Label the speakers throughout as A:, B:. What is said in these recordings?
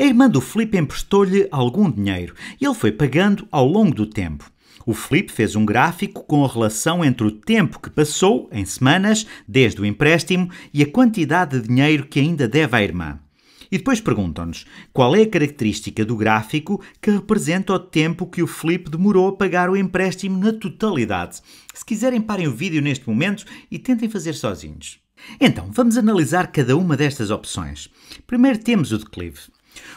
A: A irmã do Felipe emprestou-lhe algum dinheiro e ele foi pagando ao longo do tempo. O Felipe fez um gráfico com a relação entre o tempo que passou, em semanas, desde o empréstimo e a quantidade de dinheiro que ainda deve à irmã. E depois perguntam-nos qual é a característica do gráfico que representa o tempo que o Felipe demorou a pagar o empréstimo na totalidade. Se quiserem, parem o vídeo neste momento e tentem fazer sozinhos. Então, vamos analisar cada uma destas opções. Primeiro temos o declive.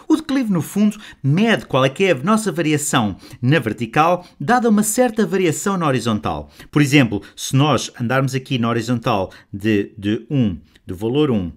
A: O declive, no fundo, mede qual é que é a nossa variação na vertical, dada uma certa variação na horizontal. Por exemplo, se nós andarmos aqui na horizontal de, de 1, do valor 1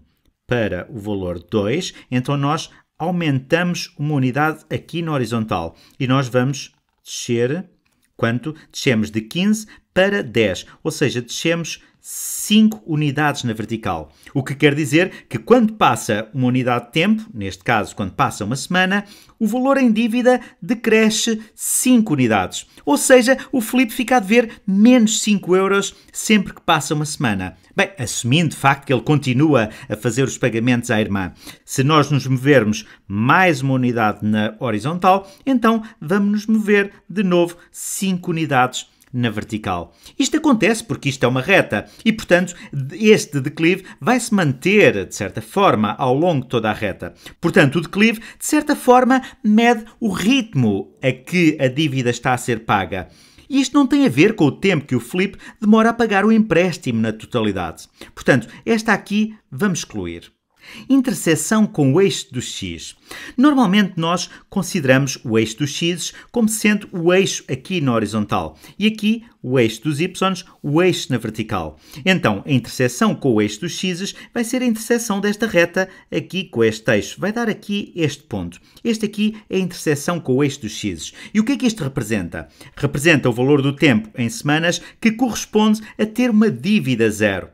A: para o valor 2, então nós aumentamos uma unidade aqui na horizontal e nós vamos descer quanto? Descemos de 15 para 10, ou seja, descemos 5 unidades na vertical. O que quer dizer que quando passa uma unidade de tempo, neste caso quando passa uma semana, o valor em dívida decresce 5 unidades. Ou seja, o Felipe fica a dever menos 5 euros sempre que passa uma semana. Bem, assumindo de facto que ele continua a fazer os pagamentos à irmã. Se nós nos movermos mais uma unidade na horizontal, então vamos nos mover de novo 5 unidades na vertical. Isto acontece porque isto é uma reta e, portanto, este declive vai se manter, de certa forma, ao longo de toda a reta. Portanto, o declive, de certa forma, mede o ritmo a que a dívida está a ser paga. E isto não tem a ver com o tempo que o Flip demora a pagar o empréstimo na totalidade. Portanto, esta aqui vamos excluir interseção com o eixo dos x. Normalmente nós consideramos o eixo dos x como sendo o eixo aqui na horizontal e aqui o eixo dos y, o eixo na vertical. Então, a interseção com o eixo dos x vai ser a interseção desta reta aqui com este eixo. Vai dar aqui este ponto. Este aqui é a interseção com o eixo dos x. E o que é que isto representa? Representa o valor do tempo em semanas que corresponde a ter uma dívida zero.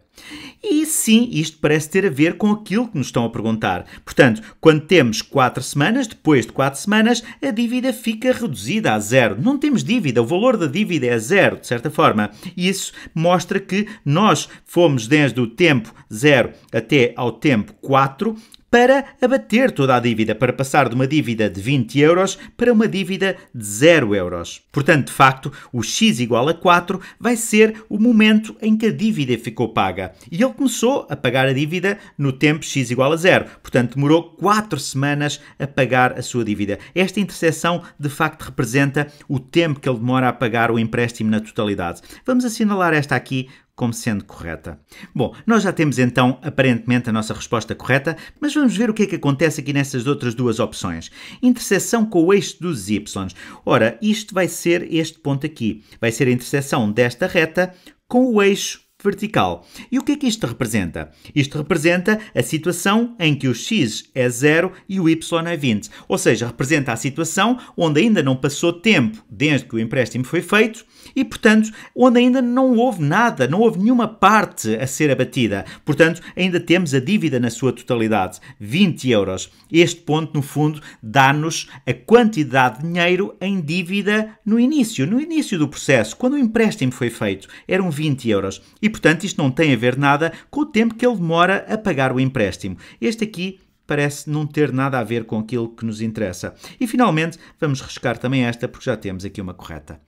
A: E sim, isto parece ter a ver com aquilo que nos estão a perguntar. Portanto, quando temos 4 semanas, depois de 4 semanas, a dívida fica reduzida a zero. Não temos dívida, o valor da dívida é zero, de certa forma. E isso mostra que nós fomos desde o tempo 0 até ao tempo 4 para abater toda a dívida, para passar de uma dívida de 20 euros para uma dívida de 0 euros. Portanto, de facto, o x igual a 4 vai ser o momento em que a dívida ficou paga. E ele começou a pagar a dívida no tempo x igual a 0. Portanto, demorou 4 semanas a pagar a sua dívida. Esta interseção, de facto, representa o tempo que ele demora a pagar o empréstimo na totalidade. Vamos assinalar esta aqui como sendo correta. Bom, nós já temos então aparentemente a nossa resposta correta, mas vamos ver o que é que acontece aqui nessas outras duas opções. Interseção com o eixo dos y. Ora, isto vai ser este ponto aqui. Vai ser a interseção desta reta com o eixo vertical. E o que é que isto representa? Isto representa a situação em que o x é 0 e o y é 20. Ou seja, representa a situação onde ainda não passou tempo desde que o empréstimo foi feito e, portanto, onde ainda não houve nada, não houve nenhuma parte a ser abatida. Portanto, ainda temos a dívida na sua totalidade, 20 euros. Este ponto, no fundo, dá-nos a quantidade de dinheiro em dívida no início, no início do processo, quando o empréstimo foi feito, eram 20 euros. E portanto, isto não tem a ver nada com o tempo que ele demora a pagar o empréstimo. Este aqui parece não ter nada a ver com aquilo que nos interessa. E finalmente, vamos riscar também esta porque já temos aqui uma correta.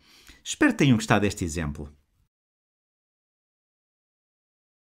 A: Espero que tenham gostado deste exemplo.